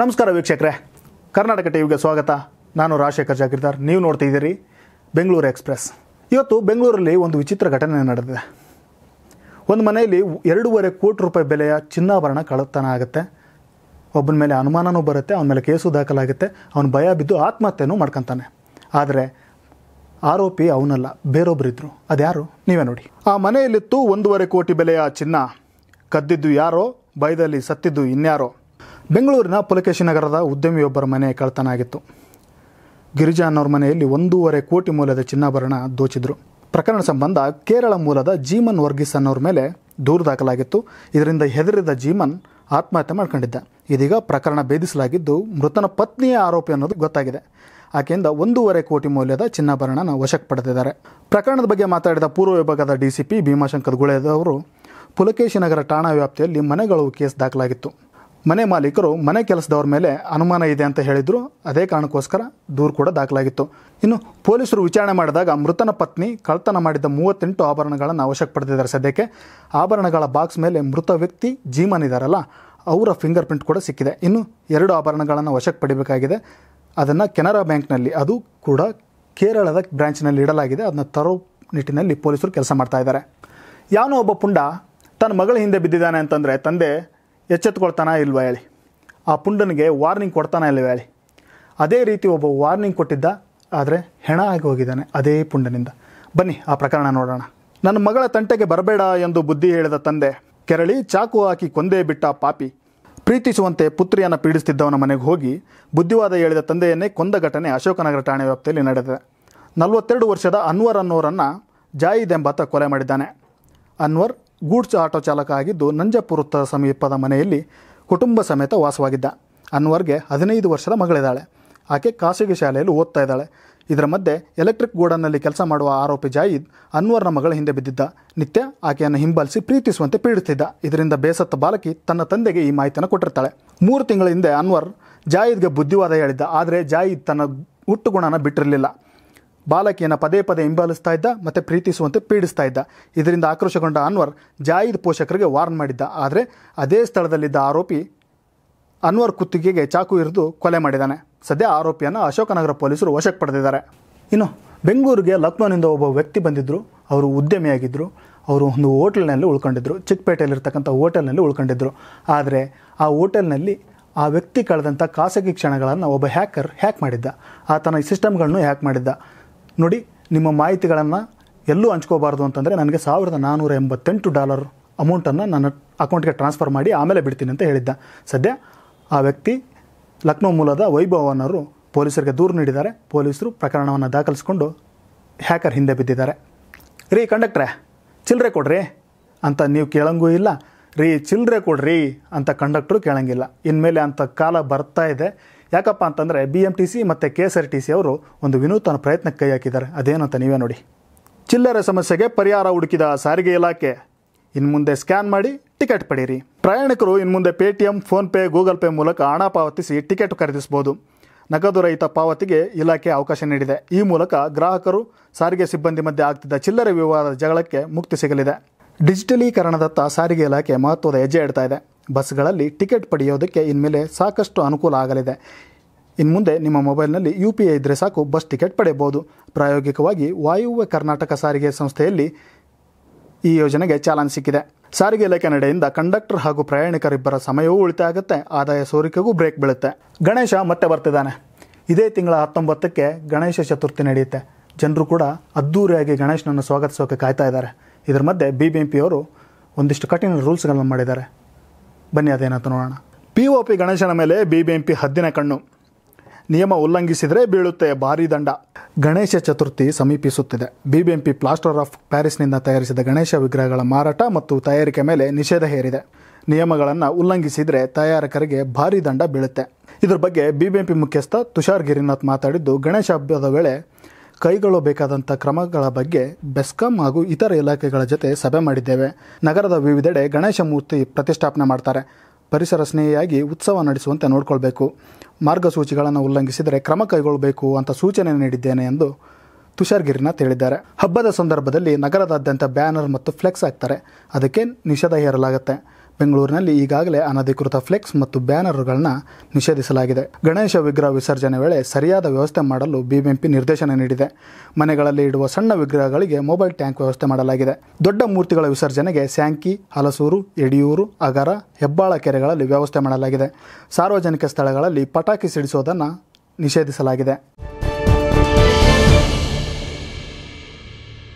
ನಮಸ್ಕಾರ ವೀಕ್ಷಕರೇ ಕರ್ನಾಟಕ ಟಿವಿಗೆ ಸ್ವಾಗತ ನಾನು ರಾಜಶೇಖರ್ ಜಾಗಿರ್ದಾರ್ ನೀವು ನೋಡ್ತಿದ್ದೀರಿ ಬೆಂಗಳೂರು ಎಕ್ಸ್ಪ್ರೆಸ್ ಇವತ್ತು ಬೆಂಗಳೂರಲ್ಲಿ ಒಂದು ವಿಚಿತ್ರ ಘಟನೆ ನಡೆದಿದೆ ಒಂದು ಮನೆಯಲ್ಲಿ ಎರಡೂವರೆ ಕೋಟಿ ರೂಪಾಯಿ ಬೆಲೆಯ ಚಿನ್ನಾಭರಣ ಕಳತನ ಆಗುತ್ತೆ ಒಬ್ಬನ ಮೇಲೆ ಅನುಮಾನನೂ ಬರುತ್ತೆ ಅವನ ಮೇಲೆ ಕೇಸು ದಾಖಲಾಗುತ್ತೆ ಅವನು ಭಯ ಬಿದ್ದು ಆತ್ಮಹತ್ಯೆನೂ ಮಾಡ್ಕೊತಾನೆ ಆದರೆ ಆರೋಪಿ ಅವನಲ್ಲ ಬೇರೊಬ್ಬರಿದ್ದರು ಅದ್ಯಾರು ನೀವೇ ನೋಡಿ ಆ ಮನೆಯಲ್ಲಿತ್ತು ಒಂದೂವರೆ ಕೋಟಿ ಬೆಲೆಯ ಚಿನ್ನ ಕದ್ದಿದ್ದು ಯಾರೋ ಭಯದಲ್ಲಿ ಸತ್ತಿದ್ದು ಇನ್ಯಾರೋ ಬೆಂಗಳೂರಿನ ಪುಲಕೇಶಿ ನಗರದ ಉದ್ಯಮಿಯೊಬ್ಬರ ಮನೆ ಕಳ್ತನ ಆಗಿತ್ತು ಗಿರಿಜಾ ಅನ್ನೋರ ಮನೆಯಲ್ಲಿ ಒಂದೂವರೆ ಕೋಟಿ ಮೌಲ್ಯದ ಚಿನ್ನಾಭರಣ ದೋಚಿದ್ರು ಪ್ರಕರಣ ಸಂಬಂಧ ಕೇರಳ ಮೂಲದ ಜೀಮನ್ ವರ್ಗೀಸ್ ಅನ್ನೋರ ಮೇಲೆ ದೂರು ದಾಖಲಾಗಿತ್ತು ಇದರಿಂದ ಹೆದರಿದ ಜೀಮನ್ ಆತ್ಮಹತ್ಯೆ ಮಾಡ್ಕೊಂಡಿದ್ದ ಇದೀಗ ಪ್ರಕರಣ ಭೇದಿಸಲಾಗಿದ್ದು ಮೃತನ ಪತ್ನಿಯ ಆರೋಪಿ ಅನ್ನೋದು ಗೊತ್ತಾಗಿದೆ ಆಕೆಯಿಂದ ಒಂದೂವರೆ ಕೋಟಿ ಮೌಲ್ಯದ ಚಿನ್ನಾಭರಣನ ವಶಕ್ಕೆ ಪಡೆದಿದ್ದಾರೆ ಪ್ರಕರಣದ ಬಗ್ಗೆ ಮಾತಾಡಿದ ಪೂರ್ವ ವಿಭಾಗದ ಡಿಸಿಪಿ ಭೀಮಾಶಂಕರ್ ಗುಳೇದವರು ಪುಲಕೇಶಿ ನಗರ ಠಾಣಾ ವ್ಯಾಪ್ತಿಯಲ್ಲಿ ಮನೆಗಳು ಕೇಸ್ ದಾಖಲಾಗಿತ್ತು ಮನೆ ಮಾಲೀಕರು ಮನೆ ಕೆಲಸದವ್ರ ಮೇಲೆ ಅನುಮಾನ ಇದೆ ಅಂತ ಹೇಳಿದ್ರು ಅದೇ ಕಾರಣಕ್ಕೋಸ್ಕರ ದೂರು ಕೂಡ ದಾಖಲಾಗಿತ್ತು ಇನ್ನು ಪೊಲೀಸರು ವಿಚಾರಣೆ ಮಾಡಿದಾಗ ಮೃತನ ಪತ್ನಿ ಕಳ್ತನ ಮಾಡಿದ ಮೂವತ್ತೆಂಟು ಆಭರಣಗಳನ್ನು ಅವಶ್ಯಕ ಪಡೆದಿದ್ದಾರೆ ಸದ್ಯಕ್ಕೆ ಆಭರಣಗಳ ಬಾಕ್ಸ್ ಮೇಲೆ ಮೃತ ವ್ಯಕ್ತಿ ಜೀಮನ್ ಇದ್ದಾರಲ್ಲ ಅವರ ಫಿಂಗರ್ ಪ್ರಿಂಟ್ ಕೂಡ ಸಿಕ್ಕಿದೆ ಇನ್ನು ಎರಡು ಆಭರಣಗಳನ್ನು ವಶಕ್ಕೆ ಪಡಿಬೇಕಾಗಿದೆ ಅದನ್ನು ಕೆನರಾ ಬ್ಯಾಂಕ್ನಲ್ಲಿ ಅದು ಕೂಡ ಕೇರಳದ ಬ್ರಾಂಚ್ನಲ್ಲಿ ಇಡಲಾಗಿದೆ ಅದನ್ನ ತರೋ ನಿಟ್ಟಿನಲ್ಲಿ ಪೊಲೀಸರು ಕೆಲಸ ಮಾಡ್ತಾ ಇದ್ದಾರೆ ಯಾವನೋ ಒಬ್ಬ ಪುಂಡ ತನ್ನ ಮಗಳ ಹಿಂದೆ ಬಿದ್ದಿದ್ದಾನೆ ಅಂತಂದರೆ ತಂದೆ ಎಚ್ಚೆತ್ಕೊಳ್ತಾನಾ ಇಲ್ವಾ ಹೇಳಿ ಆ ಪುಂಡನಿಗೆ ವಾರ್ನಿಂಗ್ ಕೊಡ್ತಾನ ಇಲ್ವಾ ಹೇಳಿ ಅದೇ ರೀತಿ ಒಬ್ಬ ವಾರ್ನಿಂಗ್ ಕೊಟ್ಟಿದ್ದ ಆದರೆ ಹೆಣ ಆಗಿ ಹೋಗಿದ್ದಾನೆ ಅದೇ ಪುಂಡನಿಂದ ಬನ್ನಿ ಆ ಪ್ರಕರಣ ನೋಡೋಣ ನನ್ನ ಮಗಳ ತಂಟೆಗೆ ಬರಬೇಡ ಎಂದು ಬುದ್ಧಿ ಹೇಳಿದ ತಂದೆ ಕೆರಳಿ ಚಾಕು ಹಾಕಿ ಕೊಂದೇ ಬಿಟ್ಟ ಪಾಪಿ ಪ್ರೀತಿಸುವಂತೆ ಪುತ್ರಿಯನ್ನು ಪೀಡಿಸ್ತಿದ್ದವನ ಮನೆಗೆ ಹೋಗಿ ಬುದ್ಧಿವಾದ ಹೇಳಿದ ತಂದೆಯನ್ನೇ ಕೊಂದ ಘಟನೆ ಅಶೋಕನಗರ ಠಾಣೆ ವ್ಯಾಪ್ತಿಯಲ್ಲಿ ನಡೆದಿದೆ ನಲವತ್ತೆರಡು ವರ್ಷದ ಅನ್ವರ್ ಅನ್ನೋರನ್ನು ಜಾಯಿದ್ ಎಂಬಾತ ಕೊಲೆ ಮಾಡಿದ್ದಾನೆ ಅನ್ವರ್ ಗೂಡ್ಸ್ ಆಟೋ ಚಾಲಕ ಆಗಿದ್ದು ನಂಜಾಪುರ ಸಮೀಪದ ಮನೆಯಲ್ಲಿ ಕುಟುಂಬ ಸಮೇತ ವಾಸವಾಗಿದ್ದ ಅನ್ವರ್ಗೆ ಹದಿನೈದು ವರ್ಷದ ಮಗಳಿದ್ದಾಳೆ ಆಕೆ ಖಾಸಗಿ ಶಾಲೆಯಲ್ಲಿ ಓದ್ತಾ ಇದ್ದಾಳೆ ಇದರ ಮಧ್ಯೆ ಎಲೆಕ್ಟ್ರಿಕ್ ಗೋಡನ್ನಲ್ಲಿ ಕೆಲಸ ಮಾಡುವ ಆರೋಪಿ ಜಾಯೀದ್ ಅನ್ವರ್ನ ಮಗಳ ಹಿಂದೆ ಬಿದ್ದಿದ್ದ ನಿತ್ಯ ಆಕೆಯನ್ನು ಹಿಂಬಾಲಿಸಿ ಪ್ರೀತಿಸುವಂತೆ ಪೀಡುತ್ತಿದ್ದ ಇದರಿಂದ ಬೇಸತ್ತ ಬಾಲಕಿ ತನ್ನ ತಂದೆಗೆ ಈ ಮಾಹಿತಿಯನ್ನು ಕೊಟ್ಟಿರ್ತಾಳೆ ಮೂರು ತಿಂಗಳ ಹಿಂದೆ ಅನ್ವರ್ ಜಾಯೀದ್ಗೆ ಬುದ್ಧಿವಾದ ಹೇಳಿದ್ದ ಆದರೆ ಜಾಯೀದ್ ತನ್ನ ಹುಟ್ಟುಗುಣನ ಬಿಟ್ಟಿರಲಿಲ್ಲ ಬಾಲಕಿಯನ್ನು ಪದೇ ಪದೇ ಹಿಂಬಾಲಿಸ್ತಾ ಇದ್ದ ಮತ್ತು ಪ್ರೀತಿಸುವಂತೆ ಪೀಡಿಸ್ತಾ ಇದ್ದ ಇದರಿಂದ ಆಕ್ರೋಶಗೊಂಡ ಅನ್ವರ್ ಜಾಯಿದ್ ಪೋಷಕರಿಗೆ ವಾರ್ನ್ ಮಾಡಿದ್ದ ಆದರೆ ಅದೇ ಸ್ಥಳದಲ್ಲಿದ್ದ ಆರೋಪಿ ಅನ್ವರ್ ಕುತ್ತಿಗೆಗೆ ಚಾಕು ಇರಿದು ಕೊಲೆ ಮಾಡಿದ್ದಾನೆ ಸದ್ಯ ಆರೋಪಿಯನ್ನು ಅಶೋಕನಗರ ಪೊಲೀಸರು ವಶಕ್ಕೆ ಪಡೆದಿದ್ದಾರೆ ಇನ್ನು ಬೆಂಗಳೂರಿಗೆ ಲಕ್ನೋನಿಂದ ಒಬ್ಬ ವ್ಯಕ್ತಿ ಬಂದಿದ್ದರು ಅವರು ಉದ್ಯಮಿಯಾಗಿದ್ದರು ಅವರು ಒಂದು ಹೋಟೆಲ್ನಲ್ಲಿ ಉಳ್ಕೊಂಡಿದ್ದರು ಚಿಕ್ಕಪೇಟೆಯಲ್ಲಿರ್ತಕ್ಕಂಥ ಹೋಟೆಲ್ನಲ್ಲಿ ಉಳ್ಕೊಂಡಿದ್ದರು ಆದರೆ ಆ ಹೋಟೆಲ್ನಲ್ಲಿ ಆ ವ್ಯಕ್ತಿ ಕಳೆದಂಥ ಖಾಸಗಿ ಕ್ಷಣಗಳನ್ನು ಒಬ್ಬ ಹ್ಯಾಕರ್ ಹ್ಯಾಕ್ ಮಾಡಿದ್ದ ಆತನ ಸಿಸ್ಟಮ್ಗಳನ್ನು ಹ್ಯಾಕ್ ಮಾಡಿದ್ದ ನೋಡಿ ನಿಮ್ಮ ಮಾಹಿತಿಗಳನ್ನು ಎಲ್ಲೂ ಹಂಚ್ಕೋಬಾರ್ದು ಅಂತಂದರೆ ನನಗೆ ಸಾವಿರದ ನಾನ್ನೂರ ಎಂಬತ್ತೆಂಟು ಡಾಲರ್ ಅಮೌಂಟನ್ನು ನನ್ನ ಅಕೌಂಟ್ಗೆ ಟ್ರಾನ್ಸ್ಫರ್ ಮಾಡಿ ಆಮೇಲೆ ಬಿಡ್ತೀನಿ ಅಂತ ಹೇಳಿದ್ದ ಸದ್ಯ ಆ ವ್ಯಕ್ತಿ ಲಕ್ನೋ ಮೂಲದ ವೈಭವ್ ಅನ್ನೋರು ಪೊಲೀಸರಿಗೆ ದೂರು ನೀಡಿದ್ದಾರೆ ಪೊಲೀಸರು ಪ್ರಕರಣವನ್ನು ದಾಖಲಿಸಿಕೊಂಡು ಹ್ಯಾಕರ್ ಹಿಂದೆ ಬಿದ್ದಿದ್ದಾರೆ ರೀ ಕಂಡಕ್ಟ್ರೆ ಚಿಲ್ಲರೆ ಕೊಡ್ರಿ ಅಂತ ನೀವು ಕೇಳಂಗೂ ಇಲ್ಲ ರೀ ಚಿಲ್ಲರೆ ಕೊಡ್ರಿ ಅಂತ ಕಂಡಕ್ಟ್ರು ಕೇಳಂಗಿಲ್ಲ ಇನ್ಮೇಲೆ ಅಂಥ ಕಾಲ ಬರ್ತಾ ಇದೆ ಯಾಕಪ್ಪ ಅಂತಂದರೆ ಬಿ ಎಮ್ ಟಿ ಸಿ ಮತ್ತು K S R T C ಅವರು ಒಂದು ವಿನೂತನ ಪ್ರಯತ್ನಕ್ಕೆ ಕೈ ಹಾಕಿದ್ದಾರೆ ಅದೇನಂತ ನೀವೇ ನೋಡಿ ಚಿಲ್ಲರೆ ಸಮಸ್ಯೆಗೆ ಪರಿಹಾರ ಹುಡುಕಿದ ಸಾರಿಗೆ ಇಲಾಖೆ ಇನ್ನು ಮುಂದೆ ಸ್ಕ್ಯಾನ್ ಮಾಡಿ ಟಿಕೆಟ್ ಪಡೆಯಿರಿ ಪ್ರಯಾಣಿಕರು ಇನ್ನು ಮುಂದೆ ಪೇಟಿಎಂ ಫೋನ್ಪೇ ಗೂಗಲ್ ಪೇ ಮೂಲಕ ಹಣ ಪಾವತಿಸಿ ಟಿಕೆಟ್ ಖರೀದಿಸಬಹುದು ನಗದು ರಹಿತ ಪಾವತಿಗೆ ಇಲಾಖೆ ಅವಕಾಶ ನೀಡಿದೆ ಈ ಮೂಲಕ ಗ್ರಾಹಕರು ಸಾರಿಗೆ ಸಿಬ್ಬಂದಿ ಮಧ್ಯೆ ಆಗ್ತಿದ್ದ ಚಿಲ್ಲರೆ ವಿವಾದ ಜಗಳಕ್ಕೆ ಮುಕ್ತಿ ಸಿಗಲಿದೆ ಡಿಜಿಟಲೀಕರಣದತ್ತ ಸಾರಿಗೆ ಇಲಾಖೆ ಮಹತ್ವದ ಹೆಜ್ಜೆ ಇಡ್ತಾ ಇದೆ ಬಸ್ಗಳಲ್ಲಿ ಟಿಕೆಟ್ ಪಡೆಯೋದಕ್ಕೆ ಇನ್ಮೇಲೆ ಸಾಕಷ್ಟು ಅನುಕೂಲ ಆಗಲಿದೆ ಇನ್ನು ಮುಂದೆ ನಿಮ್ಮ ಮೊಬೈಲ್ನಲ್ಲಿ ಯು ಪಿ ಐ ಇದ್ದರೆ ಸಾಕು ಬಸ್ ಟಿಕೆಟ್ ಪಡೆಯಬಹುದು ಪ್ರಾಯೋಗಿಕವಾಗಿ ವಾಯುವ್ಯ ಕರ್ನಾಟಕ ಸಾರಿಗೆ ಸಂಸ್ಥೆಯಲ್ಲಿ ಈ ಯೋಜನೆಗೆ ಚಾಲನೆ ಸಿಕ್ಕಿದೆ ಸಾರಿಗೆ ಇಲಾಖೆ ನಡೆಯಿಂದ ಕಂಡಕ್ಟರ್ ಹಾಗೂ ಪ್ರಯಾಣಿಕರಿಬ್ಬರ ಸಮಯವೂ ಉಳಿತಾಯ ಆಗುತ್ತೆ ಆದಾಯ ಸೋರಿಕೆಗೂ ಬ್ರೇಕ್ ಬೀಳುತ್ತೆ ಗಣೇಶ ಮತ್ತೆ ಬರ್ತಿದ್ದಾನೆ ಇದೇ ತಿಂಗಳ ಹತ್ತೊಂಬತ್ತಕ್ಕೆ ಗಣೇಶ ಚತುರ್ಥಿ ನಡೆಯುತ್ತೆ ಜನರು ಕೂಡ ಅದ್ದೂರಿಯಾಗಿ ಗಣೇಶನನ್ನು ಸ್ವಾಗತಿಸೋಕೆ ಕಾಯ್ತಾ ಇದ್ದಾರೆ ಇದರ ಮಧ್ಯೆ ಬಿ ಬಿ ಎಂ ಒಂದಿಷ್ಟು ಕಠಿಣ ರೂಲ್ಸ್ಗಳನ್ನು ಮಾಡಿದ್ದಾರೆ ಬನ್ನಿ ಅದೇನಂತ ನೋಡೋಣ ಪಿ ಒ ಪಿ ಗಣೇಶನ ಮೇಲೆ ಬಿ ಬಿ ಎಂ ಪಿ ಹದ್ದಿನ ಕಣ್ಣು ನಿಯಮ ಉಲ್ಲಂಘಿಸಿದರೆ ಬೀಳುತ್ತೆ ಭಾರಿ ದಂಡ ಗಣೇಶ ಚತುರ್ಥಿ ಸಮೀಪಿಸುತ್ತಿದೆ ಬಿಬಿಎಂಪಿ ಪ್ಲಾಸ್ಟರ್ ಆಫ್ ಪ್ಯಾರಿಸ್ನಿಂದ ತಯಾರಿಸಿದ ಗಣೇಶ ವಿಗ್ರಹಗಳ ಮಾರಾಟ ಮತ್ತು ತಯಾರಿಕೆ ಮೇಲೆ ನಿಷೇಧ ಹೇರಿದೆ ನಿಯಮಗಳನ್ನು ಉಲ್ಲಂಘಿಸಿದರೆ ತಯಾರಕರಿಗೆ ಭಾರಿ ದಂಡ ಬೀಳುತ್ತೆ ಇದರ ಬಗ್ಗೆ ಬಿಬಿಎಂಪಿ ಮುಖ್ಯಸ್ಥ ತುಷಾರ್ ಗಿರಿನಾಥ್ ಮಾತಾಡಿದ್ದು ಗಣೇಶ ಹಬ್ಬದ ವೇಳೆ ಕೈಗೊಳ್ಳಬೇಕಾದಂಥ ಕ್ರಮಗಳ ಬಗ್ಗೆ ಬೆಸ್ಕಾಂ ಹಾಗೂ ಇತರ ಇಲಾಖೆಗಳ ಜೊತೆ ಸಭೆ ಮಾಡಿದ್ದೇವೆ ನಗರದ ವಿವಿಧೆಡೆ ಗಣೇಶ ಮೂರ್ತಿ ಪ್ರತಿಷ್ಠಾಪನೆ ಮಾಡ್ತಾರೆ ಪರಿಸರ ಸ್ನೇಹಿಯಾಗಿ ಉತ್ಸವ ನಡೆಸುವಂತೆ ನೋಡಿಕೊಳ್ಬೇಕು ಮಾರ್ಗಸೂಚಿಗಳನ್ನು ಉಲ್ಲಂಘಿಸಿದರೆ ಕ್ರಮ ಕೈಗೊಳ್ಳಬೇಕು ಅಂತ ಸೂಚನೆ ನೀಡಿದ್ದೇನೆ ಎಂದು ತುಷಾರ್ ಗಿರಿನಾಥ್ ಹೇಳಿದ್ದಾರೆ ಹಬ್ಬದ ಸಂದರ್ಭದಲ್ಲಿ ನಗರದಾದ್ಯಂತ ಬ್ಯಾನರ್ ಮತ್ತು ಫ್ಲೆಕ್ಸ್ ಹಾಕ್ತಾರೆ ಅದಕ್ಕೆ ನಿಷೇಧ ಹೇರಲಾಗುತ್ತೆ ಬೆಂಗಳೂರಿನಲ್ಲಿ ಈಗಾಗಲೇ ಅನಧಿಕೃತ ಫ್ಲೆಕ್ಸ್ ಮತ್ತು ಬ್ಯಾನರ್ಗಳನ್ನು ನಿಷೇಧಿಸಲಾಗಿದೆ ಗಣೇಶ ವಿಗ್ರಹ ವಿಸರ್ಜನೆ ವೇಳೆ ಸರಿಯಾದ ವ್ಯವಸ್ಥೆ ಮಾಡಲು ಬಿಬಿಎಂಪಿ ನಿರ್ದೇಶನ ನೀಡಿದೆ ಮನೆಗಳಲ್ಲಿ ಇಡುವ ಸಣ್ಣ ವಿಗ್ರಹಗಳಿಗೆ ಮೊಬೈಲ್ ಟ್ಯಾಂಕ್ ವ್ಯವಸ್ಥೆ ಮಾಡಲಾಗಿದೆ ದೊಡ್ಡ ಮೂರ್ತಿಗಳ ವಿಸರ್ಜನೆಗೆ ಸ್ಯಾಂಕಿ ಹಲಸೂರು ಯಡಿಯೂರು ಅಗರ ಹೆಬ್ಬಾಳ ಕೆರೆಗಳಲ್ಲಿ ವ್ಯವಸ್ಥೆ ಮಾಡಲಾಗಿದೆ ಸಾರ್ವಜನಿಕ ಸ್ಥಳಗಳಲ್ಲಿ ಪಟಾಕಿ ಸಿಡಿಸುವುದನ್ನು ನಿಷೇಧಿಸಲಾಗಿದೆ